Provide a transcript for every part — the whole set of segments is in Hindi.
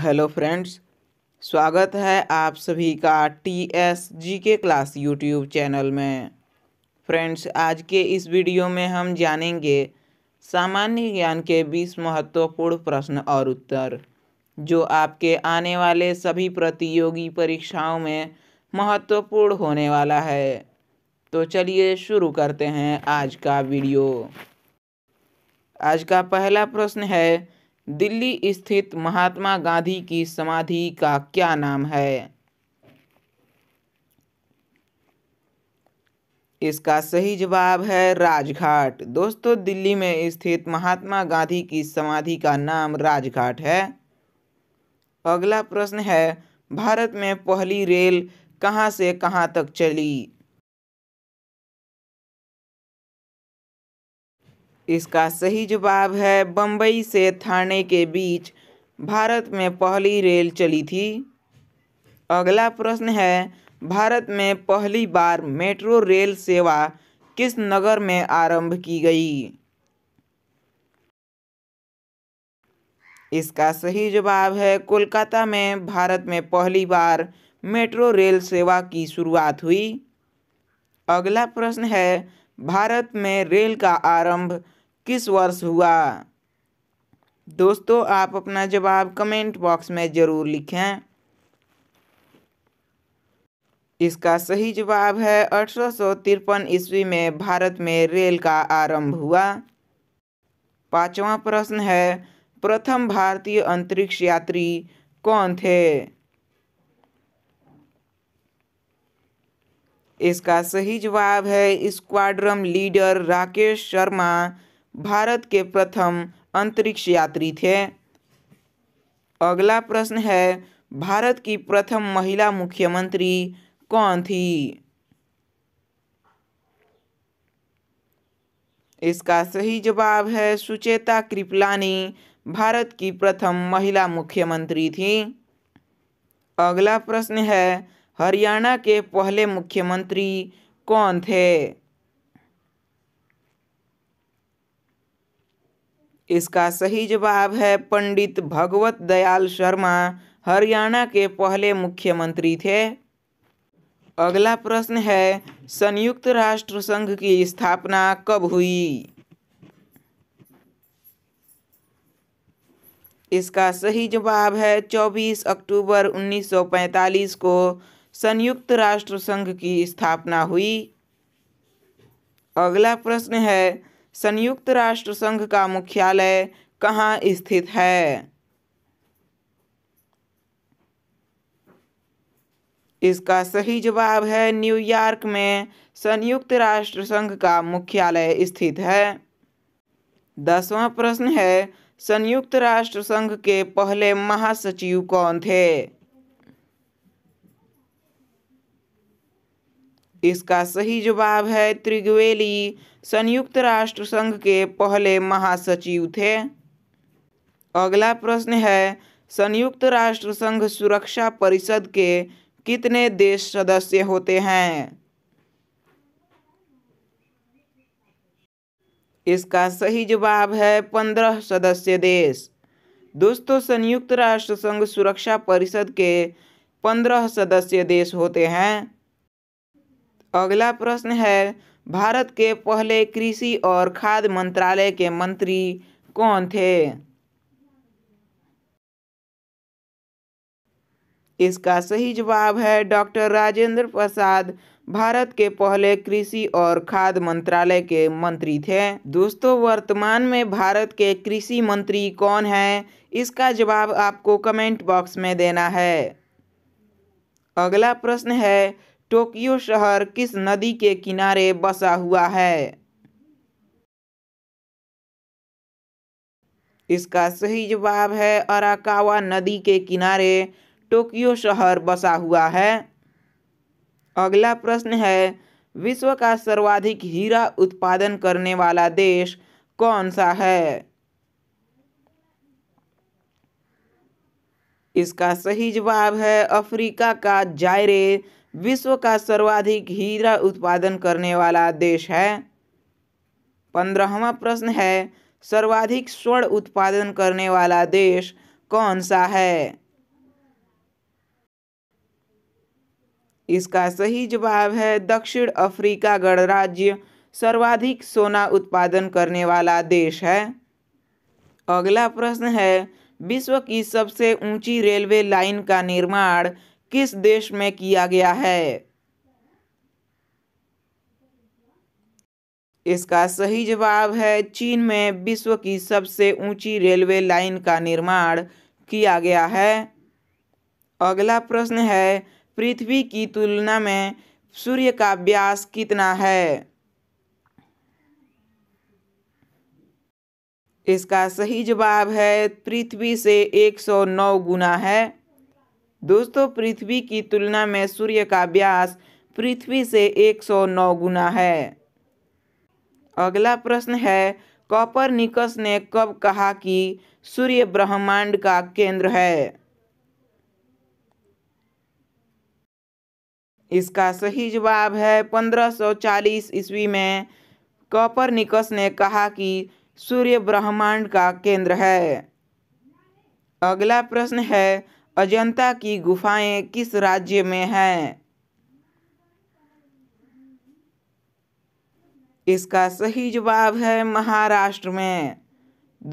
हेलो फ्रेंड्स स्वागत है आप सभी का टी एस जी के क्लास यूट्यूब चैनल में फ्रेंड्स आज के इस वीडियो में हम जानेंगे सामान्य ज्ञान के 20 महत्वपूर्ण प्रश्न और उत्तर जो आपके आने वाले सभी प्रतियोगी परीक्षाओं में महत्वपूर्ण होने वाला है तो चलिए शुरू करते हैं आज का वीडियो आज का पहला प्रश्न है दिल्ली स्थित महात्मा गांधी की समाधि का क्या नाम है इसका सही जवाब है राजघाट दोस्तों दिल्ली में स्थित महात्मा गांधी की समाधि का नाम राजघाट है अगला प्रश्न है भारत में पहली रेल कहाँ से कहाँ तक चली इसका सही जवाब है बम्बई से थाने के बीच भारत में पहली रेल चली थी अगला प्रश्न है भारत में पहली बार मेट्रो रेल सेवा किस नगर में आरंभ की गई इसका सही जवाब है कोलकाता में भारत में पहली बार मेट्रो रेल सेवा की शुरुआत हुई अगला प्रश्न है भारत में रेल का आरंभ किस वर्ष हुआ दोस्तों आप अपना जवाब कमेंट बॉक्स में ज़रूर लिखें इसका सही जवाब है अठारह ईस्वी में भारत में रेल का आरंभ हुआ पांचवा प्रश्न है प्रथम भारतीय अंतरिक्ष यात्री कौन थे इसका सही जवाब है स्क्वाड्रम लीडर राकेश शर्मा भारत के प्रथम अंतरिक्ष यात्री थे अगला प्रश्न है भारत की प्रथम महिला मुख्यमंत्री कौन थी इसका सही जवाब है सुचेता कृपलानी भारत की प्रथम महिला मुख्यमंत्री थी अगला प्रश्न है हरियाणा के पहले मुख्यमंत्री कौन थे इसका सही जवाब है पंडित भगवत दयाल शर्मा हरियाणा के पहले मुख्यमंत्री थे अगला प्रश्न है संयुक्त राष्ट्र संघ की स्थापना कब हुई इसका सही जवाब है 24 अक्टूबर 1945 को संयुक्त राष्ट्र संघ की स्थापना हुई अगला प्रश्न है संयुक्त राष्ट्र संघ का मुख्यालय कहाँ स्थित है इसका सही जवाब है न्यूयॉर्क में संयुक्त राष्ट्र संघ का मुख्यालय स्थित है दसवां प्रश्न है संयुक्त राष्ट्र संघ के पहले महासचिव कौन थे इसका सही जवाब है त्रिगवेली संयुक्त राष्ट्र संघ के पहले महासचिव थे अगला प्रश्न है संयुक्त राष्ट्र संघ सुरक्षा परिषद के कितने देश सदस्य होते हैं इसका सही जवाब है पंद्रह सदस्य देश दोस्तों संयुक्त राष्ट्र संघ सुरक्षा परिषद के पंद्रह सदस्य देश होते हैं अगला प्रश्न है भारत के पहले कृषि और खाद्य मंत्रालय के मंत्री कौन थे इसका सही जवाब है डॉक्टर राजेंद्र प्रसाद भारत के पहले कृषि और खाद्य मंत्रालय के मंत्री थे दोस्तों वर्तमान में भारत के कृषि मंत्री कौन है इसका जवाब आपको कमेंट बॉक्स में देना है अगला प्रश्न है टोक्यो शहर किस नदी के किनारे बसा हुआ है इसका सही जवाब है अराकावा नदी के किनारे टोक्यो शहर बसा हुआ है अगला प्रश्न है विश्व का सर्वाधिक हीरा उत्पादन करने वाला देश कौन सा है इसका सही जवाब है अफ्रीका का जायरे विश्व का सर्वाधिक हीरा उत्पादन करने वाला देश है पंद्रहवा प्रश्न है सर्वाधिक स्वर्ण उत्पादन करने वाला देश कौन सा है इसका सही जवाब है दक्षिण अफ्रीका गणराज्य सर्वाधिक सोना उत्पादन करने वाला देश है अगला प्रश्न है विश्व की सबसे ऊंची रेलवे लाइन का निर्माण किस देश में किया गया है इसका सही जवाब है चीन में विश्व की सबसे ऊंची रेलवे लाइन का निर्माण किया गया है अगला प्रश्न है पृथ्वी की तुलना में सूर्य का व्यास कितना है इसका सही जवाब है पृथ्वी से 109 गुना है दोस्तों पृथ्वी की तुलना में सूर्य का व्यास पृथ्वी से 109 गुना है अगला प्रश्न है कॉपर निकस ने कब कहा कि सूर्य ब्रह्मांड का केंद्र है इसका सही जवाब है 1540 ईस्वी में कॉपर निकस ने कहा कि सूर्य ब्रह्मांड का केंद्र है अगला प्रश्न है अजंता की गुफाएं किस राज्य में हैं इसका सही जवाब है महाराष्ट्र में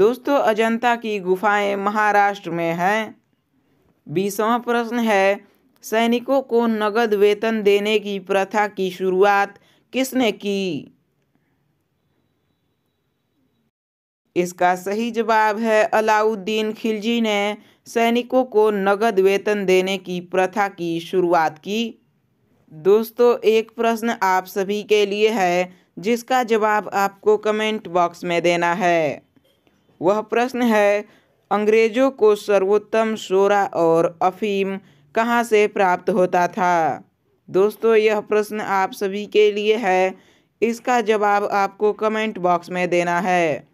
दोस्तों अजंता की गुफाएं महाराष्ट्र में हैं बीसवा प्रश्न है सैनिकों को नगद वेतन देने की प्रथा की शुरुआत किसने की इसका सही जवाब है अलाउद्दीन खिलजी ने सैनिकों को नगद वेतन देने की प्रथा की शुरुआत की दोस्तों एक प्रश्न आप सभी के लिए है जिसका जवाब आपको कमेंट बॉक्स में देना है वह प्रश्न है अंग्रेजों को सर्वोत्तम शोरा और अफीम कहाँ से प्राप्त होता था दोस्तों यह प्रश्न आप सभी के लिए है इसका जवाब आपको कमेंट बॉक्स में देना है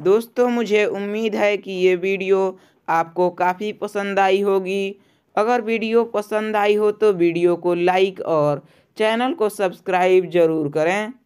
दोस्तों मुझे उम्मीद है कि ये वीडियो आपको काफ़ी पसंद आई होगी अगर वीडियो पसंद आई हो तो वीडियो को लाइक और चैनल को सब्सक्राइब ज़रूर करें